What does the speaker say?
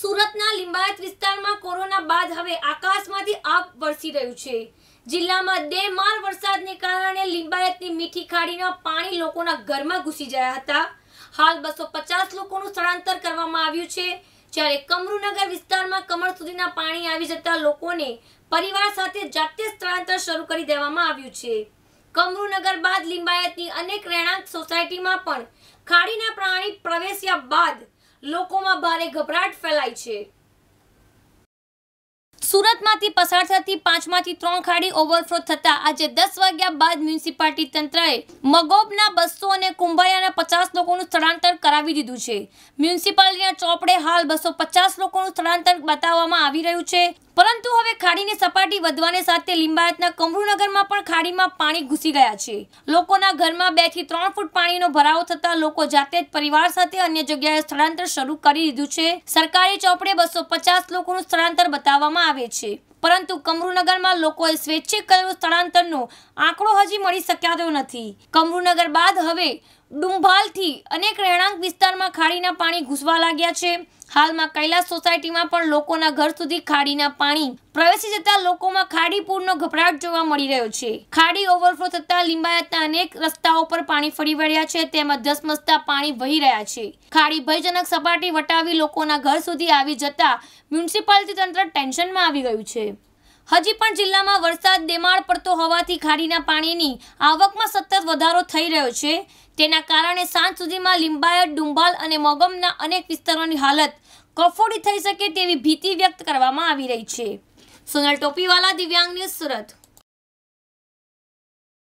સુરતના લિંબાયત વિસ્તારમાં કોરોના બાદ હવે આકાશમાંથી આપ વરસી રહ્યું છે જિલ્લામાં બે માર વરસાદને કારણે લિંબાયતની મીઠી ખાડીના પાણી લોકોના ઘરમાં ઘૂસી ગયા હતા હાલ બસો પચાસ લોકોનું સ્થળાંતર કરવામાં આવ્યું છે જ્યારે કમરૂનગર વિસ્તારમાં કમર સુધીના પાણી આવી જતા લોકોને પરિવાર સાથે જાતે સ્થળાંતર શરૂ કરી દેવામાં આવ્યું છે કમરૂનગર બાદ લિંબાયતની અનેક રહેણાંક સોસાયટીમાં પણ ખાડીના પ્રાણી પ્રવેશ્યા બાદ લોકોમાં ભારે ગભરાટ ફેલાય છે સુરતમાંથી પસાર થતી પાંચમાંથી ત્રણ ખાડી ઓવરફ્લો થતા આજે દસ વાગ્યા બાદ મ્યુનિસિપાલિટી તંત્રએ મગોબના બસો અને કુંભાયાના પચાસ લોકોનું સ્થળાંતર કરાવી દીધું છે મ્યુનિસિપાલિટીના ચોપડે હાલ બસો પચાસ લોકોનું સ્થળાંતર બતાવવામાં આવી રહ્યું છે પરંતુ હવે ખાડીની સપાટી વધવાને સાથે લિંબાયતના કમરૂનગરમાં પણ ખાડીમાં પાણી ઘૂસી ગયા છે લોકોના ઘરમાં બે થી ત્રણ ફૂટ પાણીનો ભરાવો થતા લોકો જાતે જ પરિવાર સાથે અન્ય જગ્યાએ સ્થળાંતર શરૂ કરી દીધું છે સરકારી ચોપડે બસો પચાસ લોકોનું સ્થળાંતર બતાવવામાં આવે છે પરંતુ કમરૂનગરમાં લોકોએ સ્વૈચ્છિક કરેલું સ્થળાંતરનો આંકડો હજી મળી શક્યો નથી કમરૂનગર બાદ હવે ડુંભાલથી અનેક રહેણાંક વિસ્તારમાં ખાડીના પાણી ઘૂસવા લાગ્યા છે હાલમાં કૈલાસ સોસાયટીમાં પણ લોકોના ઘર સુધી ખાડીના પાણી પ્રવેશી જતા લોકોમાં ખાડી પૂરનો ગભરાટ જોવા મળી રહ્યો છે ખાડી ઓવરફ્લો થતા લિંબાયતના અનેક રસ્તાઓ પર પાણી ફરી વળ્યા છે તેમાં ધસમસતા પાણી વહી રહ્યા છે ખાડી ભયજનક સપાટી વટાવી લોકોના ઘર સુધી આવી જતા મ્યુનિસિપાલિટી તંત્ર ટેન્શનમાં આવી ગયું છે હજી પણ જિલ્લામાં વરસાદ દેમાળ પડતો હોવાથી ખાડીના પાણીની આવકમાં સતત વધારો થઈ રહ્યો છે તેના કારણે સાંજ સુધીમાં લિંબાયત ડુંબાલ અને મોગમના અનેક વિસ્તારોની હાલત કફોડી થઈ શકે તેવી ભીતિ વ્યક્ત કરવામાં આવી રહી છે સોનલ ટોપીવાલા દિવ્યાંગ ન્યૂઝ સુરત